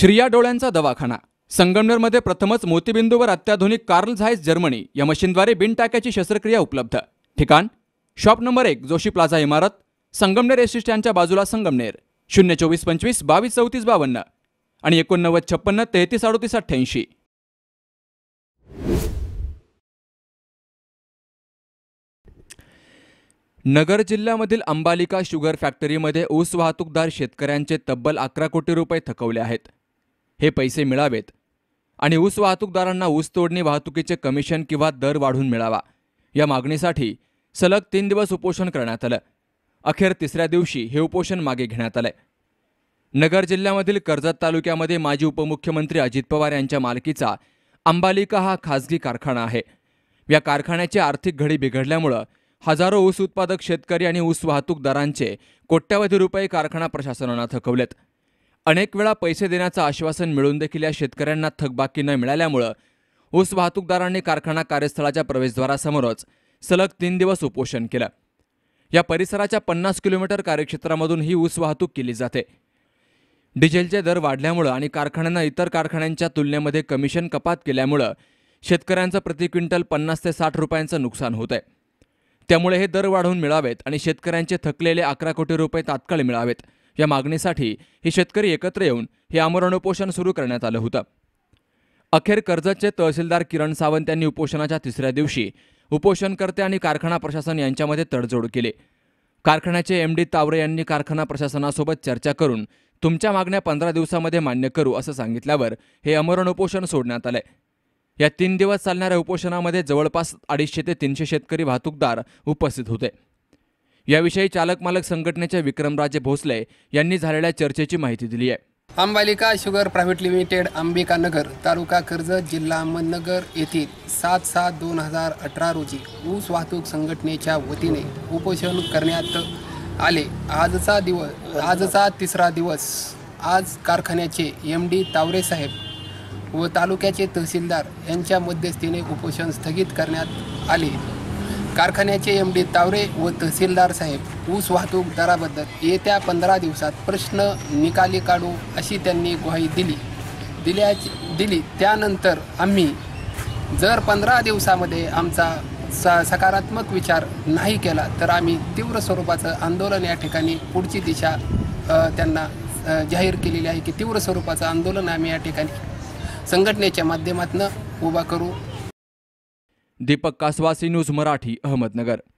श्रिया डोळ्यांचा दवाखाना संगमनेरमध्ये प्रथमच मोतीबिंदूवर अत्याधुनिक कार्ल झायस जर्मनी या मशीनद्वारे बिनटाक्याची शस्त्रक्रिया उपलब्ध ठिकाण शॉप नंबर एक जोशी प्लाझा इमारत संगमनेर एस बाजूला संगमनेर शून्य चोवीस पंचवीस बावीस चौतीस बावन्न आणि एकोणनव्वद छप्पन्न तेहतीस अडोतीस अठ्ठ्याऐंशी नगर जिल्ह्यामधील अंबालिका शुगर फॅक्टरीमध्ये ऊस वाहतूकदार शेतकऱ्यांचे तब्बल अकरा कोटी रुपये थकवले आहेत हे पैसे मिळावेत आणि ऊस वाहतूकदारांना ऊस तोडणी वाहतुकीचे कमिशन किंवा दर वाढून मिळावा या मागणीसाठी सलग तीन दिवस उपोषण करण्यात आलं अखेर तिसऱ्या दिवशी हे उपोषण मागे घेण्यात आलंय नगर जिल्ह्यामधील कर्जत तालुक्यामध्ये माजी उपमुख्यमंत्री अजित पवार यांच्या मालकीचा अंबालिका हा खाजगी कारखाना आहे या कारखान्याची आर्थिक घडी बिघडल्यामुळं हजारो ऊस उत्पादक शेतकरी आणि ऊस वाहतूकदारांचे कोट्यावधी रुपये कारखाना प्रशासनानं थकवलेत अनेक वेळा पैसे देण्याचं आश्वासन मिळून देखील या शेतकऱ्यांना थकबाकी न मिळाल्यामुळं ऊस वाहतूकदारांनी कारखाना कार्यस्थळाच्या प्रवेशद्वारासमोरच सलग तीन दिवस उपोषण केलं या परिसराच्या पन्नास किलोमीटर कार्यक्षेत्रामधून ही ऊस वाहतूक केली जाते डिझेलचे दर वाढल्यामुळं आणि कारखान्यांना इतर कारखान्यांच्या तुलनेमध्ये कमिशन कपात केल्यामुळं शेतकऱ्यांचं प्रति क्विंटल पन्नास ते साठ रुपयांचं नुकसान होत आहे त्यामुळे हे दर वाढवून मिळावेत आणि शेतकऱ्यांचे थकलेले अकरा कोटी रुपये तात्काळ मिळावेत या मागणीसाठी हे शेतकरी एकत्र येऊन हे आमरण उपोषण सुरू करण्यात आलं होतं अखेर कर्जतचे तहसीलदार किरण सावंत यांनी उपोषणाच्या तिसऱ्या दिवशी उपोषणकर्ते आणि कारखाना प्रशासन यांच्यामध्ये तडजोड केले कारखान्याचे एम डी तावरे यांनी कारखाना प्रशासनासोबत चर्चा करून तुमच्या मागण्या पंधरा दिवसामध्ये मान्य करू असं सांगितल्यावर हे अमरण उपोषण सोडण्यात आलंय या तीन दिवस चालणाऱ्या उपोषणामध्ये जवळपास अडीचशे ते तीनशे शेतकरी वाहतूकदार उपस्थित होते याविषयी चालक मालक संघटनेच्या विक्रमराजे भोसले यांनी झालेल्या चर्चेची माहिती दिली आहे Ambalika sugar private limited Ambika Nagar taluka Karjat जिल्हा अहमदनगर येथील सात सात दोन हजार अठरा रोजी ऊस वाहतूक संघटनेच्या वतीने उपोषण करण्यात आले आजचा दिवस आजचा तिसरा दिवस आज कारखान्याचे एम डी तावरेसाहेब व तालुक्याचे तहसीलदार यांच्या मध्यस्थीने उपोषण स्थगित करण्यात आले कारखान्याचे एम डी तावरे व तहसीलदार साहेब ऊस वाहतूक दराबद्दल येत्या पंधरा दिवसात प्रश्न निकाली काढू अशी त्यांनी ग्वाही दिली दिल्या दिली त्यानंतर आम्ही जर पंधरा दिवसामध्ये आमचा स सकारात्मक विचार नाही केला तर आम्ही तीव्र स्वरूपाचं आंदोलन या ठिकाणी पुढची दिशा त्यांना जाहीर केलेली आहे की तीव्र स्वरूपाचं आंदोलन आम्ही या ठिकाणी संघटनेच्या माध्यमातून उभा करू दीपक कासवासी न्यूज मराठी अहमदनगर